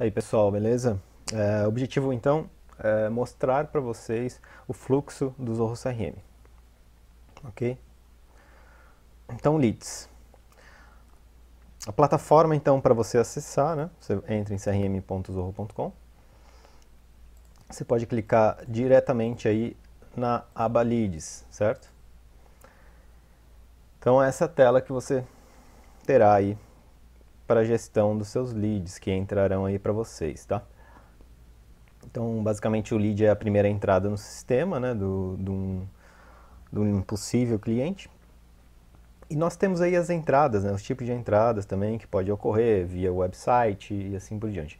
aí pessoal, beleza? É, objetivo então é mostrar para vocês o fluxo do Zorro CRM, ok? Então leads, a plataforma então para você acessar, né? Você entra em crm.zorro.com, você pode clicar diretamente aí na aba leads, certo? Então é essa tela que você terá aí para a gestão dos seus leads que entrarão aí para vocês, tá? Então, basicamente, o lead é a primeira entrada no sistema, né, do, do, um, do um possível cliente. E nós temos aí as entradas, né, os tipos de entradas também que pode ocorrer via website e assim por diante.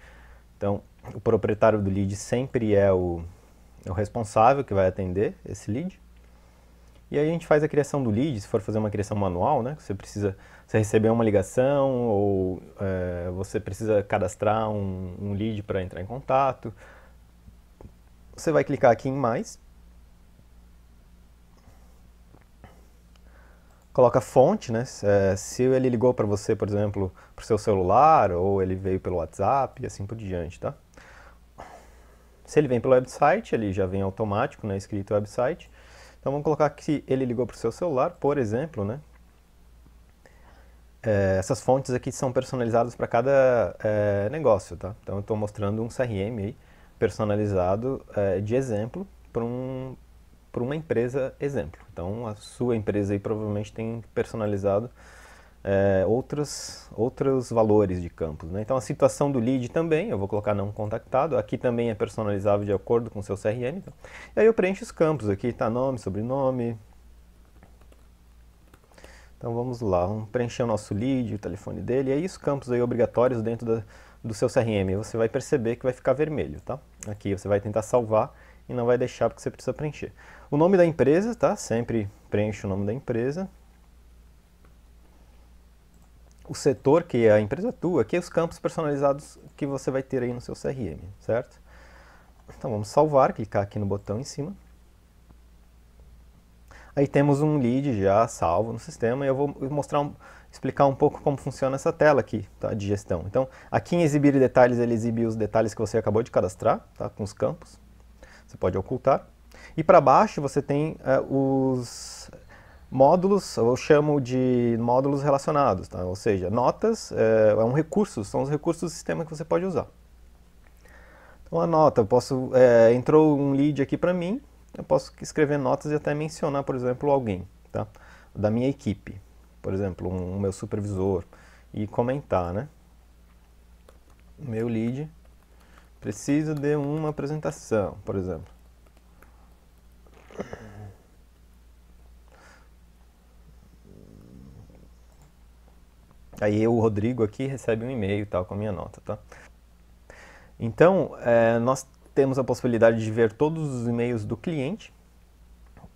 Então, o proprietário do lead sempre é o, é o responsável que vai atender esse lead. E aí a gente faz a criação do lead, se for fazer uma criação manual, né, você precisa você recebeu uma ligação ou é, você precisa cadastrar um, um lead para entrar em contato. Você vai clicar aqui em mais. Coloca fonte, né? É, se ele ligou para você, por exemplo, para o seu celular ou ele veio pelo WhatsApp e assim por diante, tá? Se ele vem pelo website, ele já vem automático, né, escrito website. Então vamos colocar que ele ligou para o seu celular, por exemplo, né? É, essas fontes aqui são personalizadas para cada é, negócio, tá? Então eu estou mostrando um CRM aí, personalizado é, de exemplo para um, pra uma empresa exemplo. Então a sua empresa aí provavelmente tem personalizado é, outros, outros valores de campos. Né? Então a situação do lead também, eu vou colocar não contactado, aqui também é personalizável de acordo com o seu CRM. Então. E aí eu preencho os campos aqui, tá nome, sobrenome, então vamos lá, vamos preencher o nosso lead, o telefone dele, e aí os campos aí obrigatórios dentro da, do seu CRM, você vai perceber que vai ficar vermelho, tá? Aqui você vai tentar salvar e não vai deixar porque você precisa preencher. O nome da empresa, tá? Sempre preenche o nome da empresa. O setor que é a empresa atua, aqui é os campos personalizados que você vai ter aí no seu CRM, certo? Então vamos salvar, clicar aqui no botão em cima. Aí temos um lead já salvo no sistema e eu vou mostrar um, explicar um pouco como funciona essa tela aqui tá, de gestão. Então, aqui em exibir detalhes, ele exibe os detalhes que você acabou de cadastrar, tá, com os campos. Você pode ocultar. E para baixo você tem é, os módulos, eu chamo de módulos relacionados, tá? ou seja, notas é, é um recurso, são os recursos do sistema que você pode usar. Então a nota, eu posso, é, entrou um lead aqui para mim, eu posso escrever notas e até mencionar, por exemplo, alguém tá? da minha equipe, por exemplo, um, um meu supervisor, e comentar, né? Meu lead, preciso de uma apresentação, por exemplo. Aí eu, o Rodrigo aqui, recebe um e-mail tal com a minha nota, tá? Então, é, nós temos a possibilidade de ver todos os e-mails do cliente.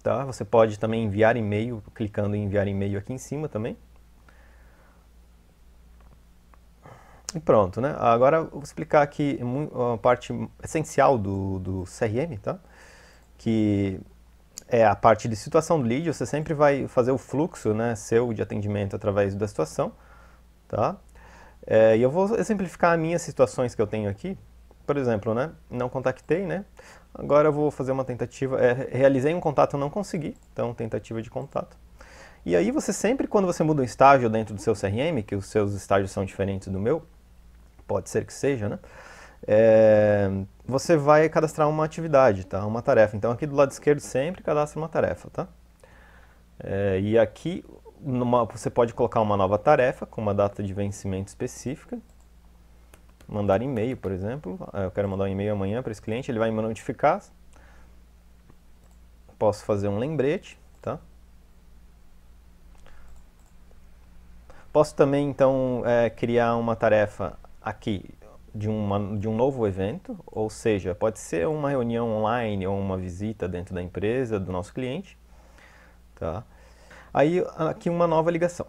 Tá? Você pode também enviar e-mail, clicando em enviar e-mail aqui em cima também. E pronto, né? Agora vou explicar aqui a parte essencial do, do CRM, tá? Que é a parte de situação do lead, você sempre vai fazer o fluxo né, seu de atendimento através da situação, tá? É, e eu vou exemplificar as minhas situações que eu tenho aqui, por exemplo, né? Não contactei, né? Agora eu vou fazer uma tentativa. É, realizei um contato, e não consegui, então tentativa de contato. E aí você sempre, quando você muda um estágio dentro do seu CRM, que os seus estágios são diferentes do meu, pode ser que seja, né? É, você vai cadastrar uma atividade, tá? Uma tarefa. Então aqui do lado esquerdo sempre cadastra uma tarefa, tá? É, e aqui numa, você pode colocar uma nova tarefa com uma data de vencimento específica mandar e-mail, por exemplo. Ah, eu quero mandar um e-mail amanhã para esse cliente, ele vai me notificar. Posso fazer um lembrete, tá? Posso também, então, é, criar uma tarefa aqui de, uma, de um novo evento, ou seja, pode ser uma reunião online ou uma visita dentro da empresa do nosso cliente, tá? Aí, aqui uma nova ligação.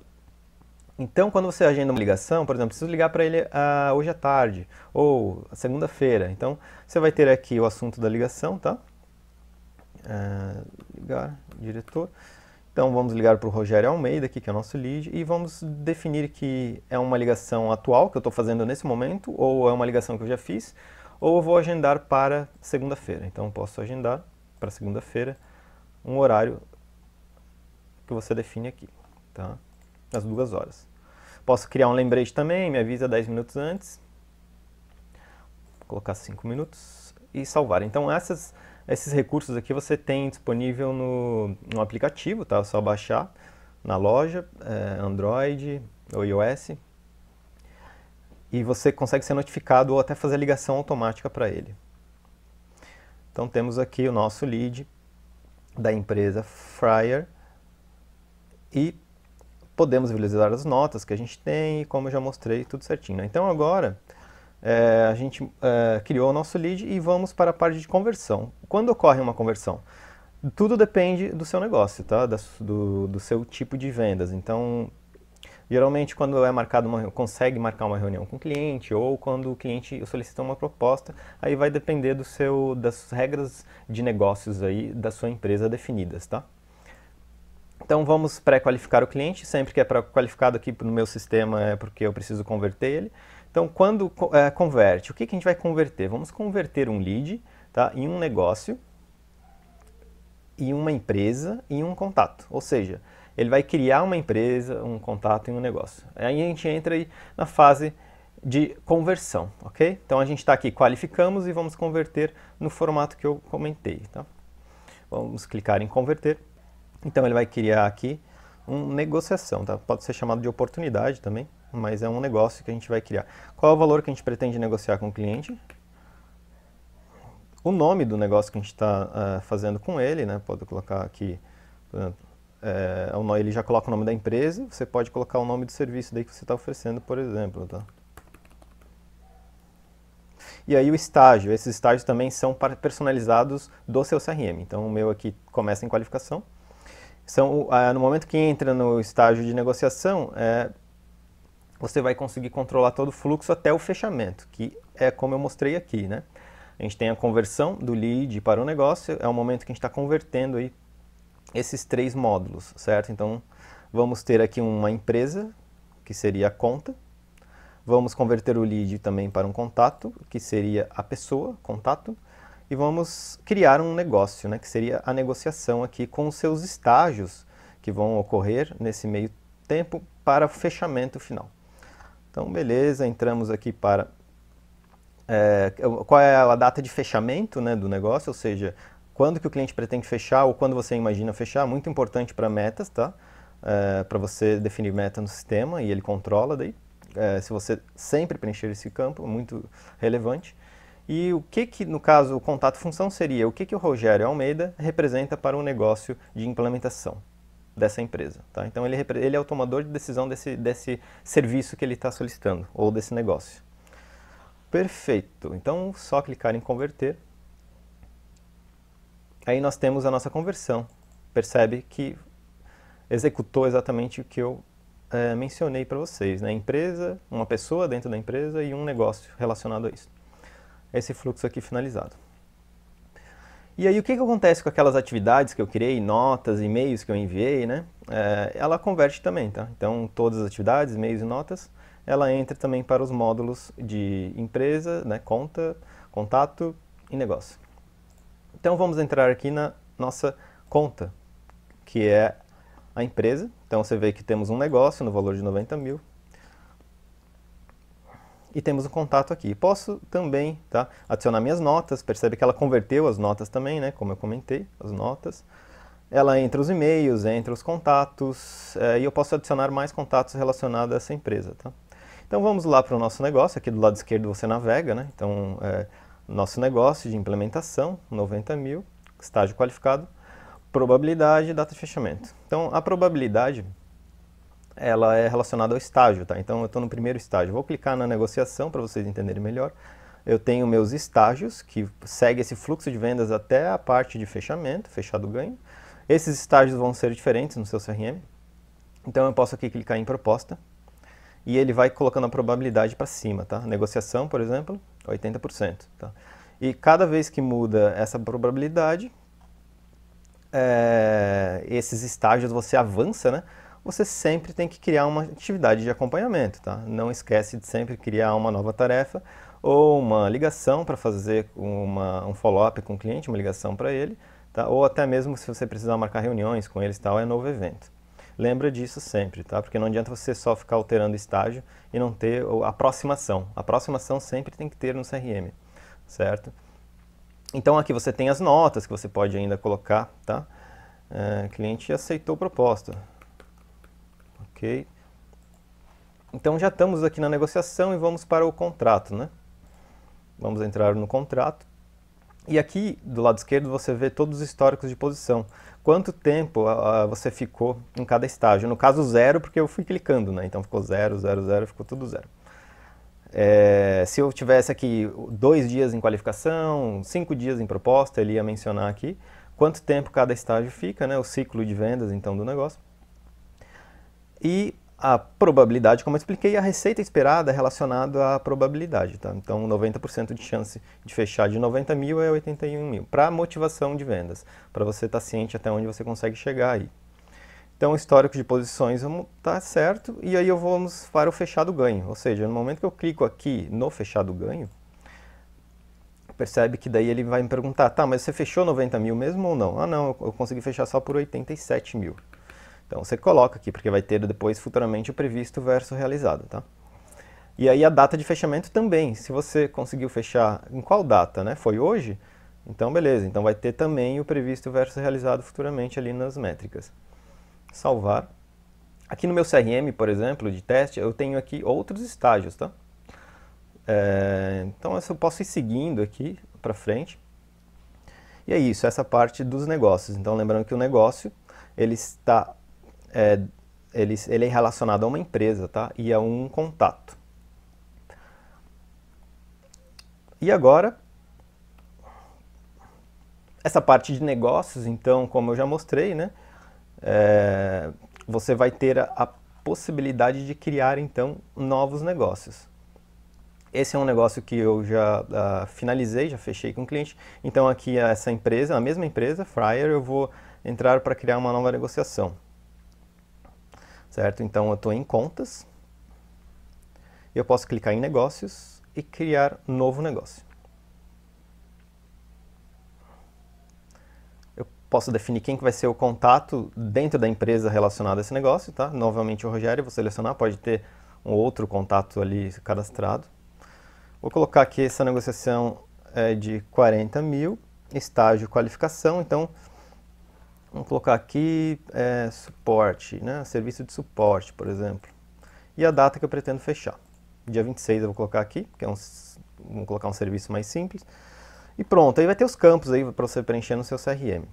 Então, quando você agenda uma ligação, por exemplo, preciso ligar para ele ah, hoje à tarde ou segunda-feira. Então, você vai ter aqui o assunto da ligação, tá? Ah, ligar, diretor. Então, vamos ligar para o Rogério Almeida, aqui, que é o nosso lead, e vamos definir que é uma ligação atual que eu estou fazendo nesse momento, ou é uma ligação que eu já fiz, ou eu vou agendar para segunda-feira. Então, posso agendar para segunda-feira um horário que você define aqui, tá? nas duas horas. Posso criar um lembrete também, me avisa 10 minutos antes. Vou colocar 5 minutos e salvar. Então essas, esses recursos aqui você tem disponível no, no aplicativo, tá? É só baixar na loja, é, Android ou iOS. E você consegue ser notificado ou até fazer ligação automática para ele. Então temos aqui o nosso lead da empresa Fryer e podemos visualizar as notas que a gente tem e como eu já mostrei, tudo certinho. Né? Então agora é, a gente é, criou o nosso lead e vamos para a parte de conversão. Quando ocorre uma conversão? Tudo depende do seu negócio, tá? Da, do, do seu tipo de vendas. Então, geralmente quando é marcado uma, consegue marcar uma reunião com o cliente ou quando o cliente solicita uma proposta, aí vai depender do seu das regras de negócios aí da sua empresa definidas, tá? Então vamos pré-qualificar o cliente, sempre que é pré-qualificado aqui no meu sistema é porque eu preciso converter ele. Então quando é, converte, o que, que a gente vai converter? Vamos converter um lead tá, em um negócio, em uma empresa, em um contato. Ou seja, ele vai criar uma empresa, um contato e um negócio. Aí a gente entra aí na fase de conversão, ok? Então a gente está aqui, qualificamos e vamos converter no formato que eu comentei, tá? Vamos clicar em converter. Então ele vai criar aqui um negociação, tá? pode ser chamado de oportunidade também, mas é um negócio que a gente vai criar. Qual é o valor que a gente pretende negociar com o cliente? O nome do negócio que a gente está uh, eh, fazendo com ele, né? pode colocar aqui, por exemplo, eh, é, ele já coloca o nome da empresa, você pode colocar o nome do serviço daí que você está oferecendo, por exemplo. Tá? E aí o estágio, esses estágios também são personalizados do seu CRM. Então o meu aqui começa em qualificação, são, no momento que entra no estágio de negociação, é, você vai conseguir controlar todo o fluxo até o fechamento, que é como eu mostrei aqui, né? A gente tem a conversão do lead para o negócio, é o momento que a gente está convertendo aí esses três módulos, certo? Então, vamos ter aqui uma empresa, que seria a conta, vamos converter o lead também para um contato, que seria a pessoa, contato, e vamos criar um negócio, né, que seria a negociação aqui com os seus estágios que vão ocorrer nesse meio tempo para o fechamento final. Então, beleza, entramos aqui para é, qual é a data de fechamento né, do negócio, ou seja, quando que o cliente pretende fechar ou quando você imagina fechar, muito importante para metas, tá? É, para você definir meta no sistema e ele controla daí. É, se você sempre preencher esse campo, muito relevante. E o que, que no caso, o contato função seria o que, que o Rogério Almeida representa para um negócio de implementação dessa empresa. Tá? Então, ele, ele é o tomador de decisão desse, desse serviço que ele está solicitando, ou desse negócio. Perfeito. Então, só clicar em converter. Aí nós temos a nossa conversão. Percebe que executou exatamente o que eu é, mencionei para vocês. Né? Empresa, uma pessoa dentro da empresa e um negócio relacionado a isso esse fluxo aqui finalizado. E aí o que, que acontece com aquelas atividades que eu criei, notas, e-mails que eu enviei, né? É, ela converte também, tá? Então todas as atividades, e-mails e notas, ela entra também para os módulos de empresa, né? conta, contato e negócio. Então vamos entrar aqui na nossa conta, que é a empresa. Então você vê que temos um negócio no valor de 90 mil, e temos o um contato aqui. Posso também tá, adicionar minhas notas, percebe que ela converteu as notas também, né, como eu comentei, as notas. Ela entra os e-mails, entra os contatos, é, e eu posso adicionar mais contatos relacionados a essa empresa. Tá? Então vamos lá para o nosso negócio, aqui do lado esquerdo você navega, né? então é, nosso negócio de implementação, 90 mil, estágio qualificado, probabilidade data de fechamento. Então a probabilidade ela é relacionada ao estágio, tá? Então eu estou no primeiro estágio. Vou clicar na negociação para vocês entenderem melhor. Eu tenho meus estágios, que segue esse fluxo de vendas até a parte de fechamento, fechado ganho. Esses estágios vão ser diferentes no seu CRM. Então eu posso aqui clicar em proposta e ele vai colocando a probabilidade para cima, tá? Negociação, por exemplo, 80%, tá? E cada vez que muda essa probabilidade, é, esses estágios você avança, né? você sempre tem que criar uma atividade de acompanhamento, tá? Não esquece de sempre criar uma nova tarefa ou uma ligação para fazer uma, um follow-up com o cliente, uma ligação para ele, tá? Ou até mesmo se você precisar marcar reuniões com eles tal, é novo evento. Lembra disso sempre, tá? Porque não adianta você só ficar alterando estágio e não ter aproximação. A aproximação sempre tem que ter no CRM, certo? Então aqui você tem as notas que você pode ainda colocar, tá? É, cliente aceitou proposta Ok? Então já estamos aqui na negociação e vamos para o contrato, né? Vamos entrar no contrato. E aqui do lado esquerdo você vê todos os históricos de posição. Quanto tempo uh, você ficou em cada estágio? No caso, zero, porque eu fui clicando, né? Então ficou zero, zero, zero, ficou tudo zero. É, se eu tivesse aqui dois dias em qualificação, cinco dias em proposta, ele ia mencionar aqui quanto tempo cada estágio fica, né? O ciclo de vendas, então, do negócio. E a probabilidade, como eu expliquei, a receita esperada é relacionada à probabilidade. Tá? Então, 90% de chance de fechar de 90 mil é 81 mil, para motivação de vendas, para você estar tá ciente até onde você consegue chegar aí. Então, o histórico de posições está certo, e aí eu vamos para o fechado ganho. Ou seja, no momento que eu clico aqui no fechado ganho, percebe que daí ele vai me perguntar, tá, mas você fechou 90 mil mesmo ou não? Ah, não, eu consegui fechar só por 87 mil. Então você coloca aqui, porque vai ter depois futuramente o previsto versus realizado, tá? E aí a data de fechamento também, se você conseguiu fechar em qual data, né? Foi hoje? Então beleza, então vai ter também o previsto versus realizado futuramente ali nas métricas. Salvar. Aqui no meu CRM, por exemplo, de teste, eu tenho aqui outros estágios, tá? É, então eu posso ir seguindo aqui para frente. E é isso, essa parte dos negócios. Então lembrando que o negócio, ele está é, ele, ele é relacionado a uma empresa tá? e a um contato. E agora, essa parte de negócios, então, como eu já mostrei, né, é, você vai ter a, a possibilidade de criar, então, novos negócios. Esse é um negócio que eu já uh, finalizei, já fechei com o cliente. Então, aqui, é essa empresa, a mesma empresa, Fryer, eu vou entrar para criar uma nova negociação certo? Então eu estou em contas, eu posso clicar em negócios e criar novo negócio. Eu posso definir quem que vai ser o contato dentro da empresa relacionado a esse negócio, tá? Novamente o Rogério, vou selecionar, pode ter um outro contato ali cadastrado. Vou colocar aqui essa negociação é de 40 mil, estágio qualificação, então Vamos colocar aqui é, suporte, né? serviço de suporte, por exemplo. E a data que eu pretendo fechar. Dia 26 eu vou colocar aqui, que é um, vamos colocar um serviço mais simples. E pronto, aí vai ter os campos aí para você preencher no seu CRM.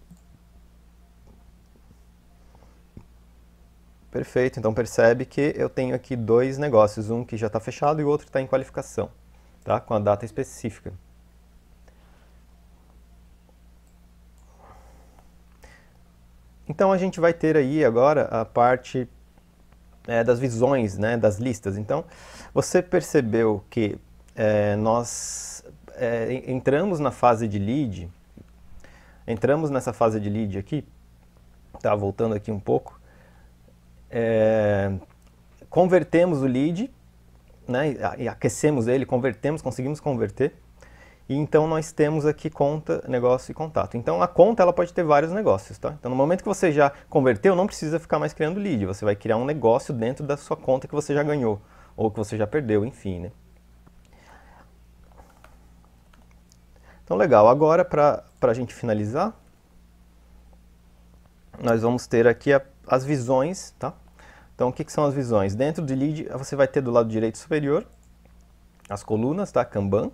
Perfeito, então percebe que eu tenho aqui dois negócios, um que já está fechado e o outro está em qualificação, tá? com a data específica. Então a gente vai ter aí agora a parte é, das visões, né, das listas. Então você percebeu que é, nós é, entramos na fase de lead, entramos nessa fase de lead aqui, tá voltando aqui um pouco, é, convertemos o lead, né, aquecemos ele, convertemos, conseguimos converter, e então nós temos aqui conta, negócio e contato. Então a conta ela pode ter vários negócios, tá? Então no momento que você já converteu, não precisa ficar mais criando lead, você vai criar um negócio dentro da sua conta que você já ganhou ou que você já perdeu, enfim, né? Então legal, agora para a gente finalizar, nós vamos ter aqui a, as visões, tá? Então o que, que são as visões? Dentro de lead você vai ter do lado direito superior as colunas, tá? Kanban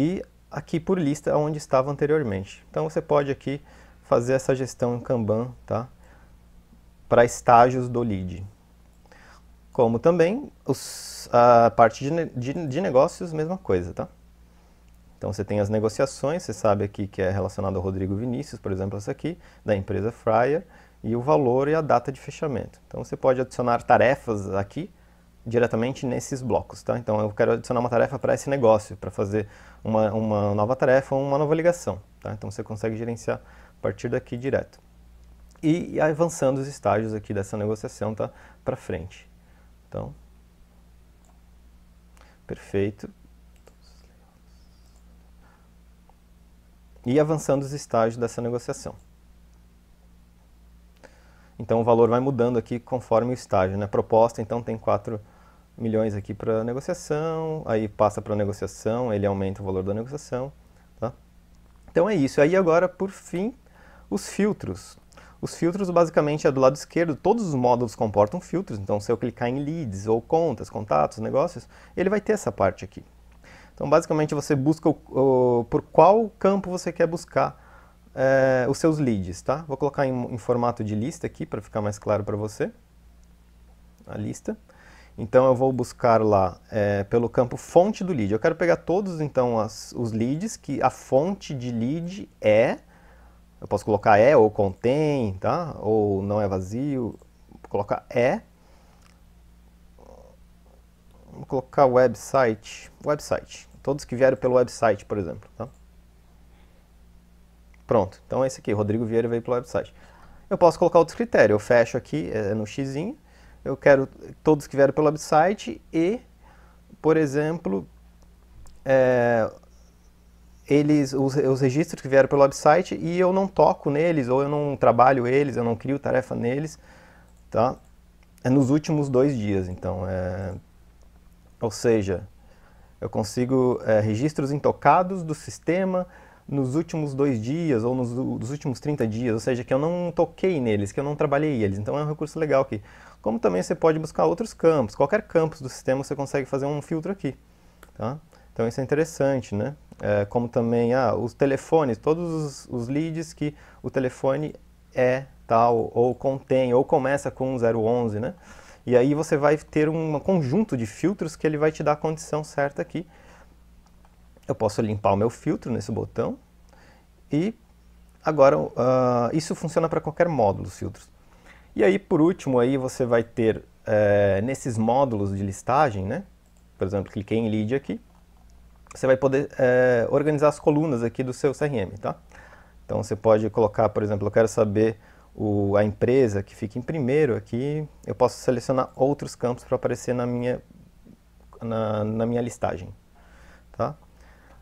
e aqui por lista onde estava anteriormente. Então você pode aqui fazer essa gestão em Kanban tá? para estágios do lead. Como também os, a parte de, de, de negócios, mesma coisa. Tá? Então você tem as negociações, você sabe aqui que é relacionado ao Rodrigo Vinícius, por exemplo, essa aqui, da empresa Fryer, e o valor e a data de fechamento. Então você pode adicionar tarefas aqui diretamente nesses blocos. Tá? Então eu quero adicionar uma tarefa para esse negócio, para fazer uma, uma nova tarefa ou uma nova ligação. Tá? Então você consegue gerenciar a partir daqui direto. E, e avançando os estágios aqui dessa negociação tá? para frente. Então, perfeito. E avançando os estágios dessa negociação. Então o valor vai mudando aqui conforme o estágio. Né? Proposta, então, tem quatro milhões aqui para negociação, aí passa para negociação, ele aumenta o valor da negociação. Tá? Então é isso. Aí agora, por fim, os filtros. Os filtros basicamente é do lado esquerdo, todos os módulos comportam filtros, então se eu clicar em leads ou contas, contatos, negócios, ele vai ter essa parte aqui. Então basicamente você busca o, o, por qual campo você quer buscar é, os seus leads, tá? Vou colocar em, em formato de lista aqui para ficar mais claro para você, a lista. Então eu vou buscar lá é, pelo campo fonte do lead. Eu quero pegar todos então as, os leads que a fonte de lead é. Eu posso colocar é ou contém, tá? Ou não é vazio. Vou colocar é. Vou colocar website, website. Todos que vieram pelo website, por exemplo, tá? Pronto. Então é esse aqui, Rodrigo Vieira veio pelo website. Eu posso colocar outros critérios. Eu fecho aqui é, é no xizinho eu quero todos que vieram pelo website e, por exemplo, é, eles, os, os, registros que vieram pelo website e eu não toco neles, ou eu não trabalho eles, eu não crio tarefa neles, tá? É nos últimos dois dias, então, é, ou seja, eu consigo é, registros intocados do sistema nos últimos dois dias ou nos, nos últimos 30 dias, ou seja, que eu não toquei neles, que eu não trabalhei eles. Então é um recurso legal que como também você pode buscar outros campos. Qualquer campo do sistema você consegue fazer um filtro aqui. Tá? Então isso é interessante, né? É, como também ah, os telefones, todos os, os, leads que o telefone é tal, ou contém, ou começa com 011, né? E aí você vai ter um conjunto de filtros que ele vai te dar a condição certa aqui. Eu posso limpar o meu filtro nesse botão. E agora, uh, isso funciona para qualquer módulo, os filtros. E aí, por último, aí você vai ter é, nesses módulos de listagem, né? Por exemplo, cliquei em lead aqui. Você vai poder é, organizar as colunas aqui do seu CRM, tá? Então você pode colocar, por exemplo, eu quero saber o, a empresa que fica em primeiro aqui. Eu posso selecionar outros campos para aparecer na minha, na, na minha listagem, tá?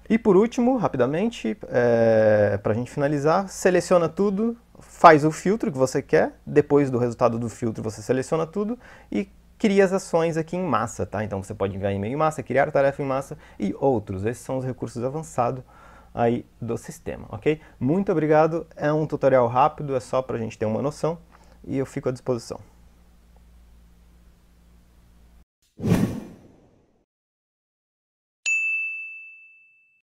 E por último, rapidamente, é, eh, para a gente finalizar, seleciona tudo faz o filtro que você quer, depois do resultado do filtro você seleciona tudo e cria as ações aqui em massa, tá? Então você pode enviar e-mail em massa, criar tarefa em massa e outros. Esses são os recursos avançados aí do sistema, ok? Muito obrigado, é um tutorial rápido, é só para a gente ter uma noção e eu fico à disposição.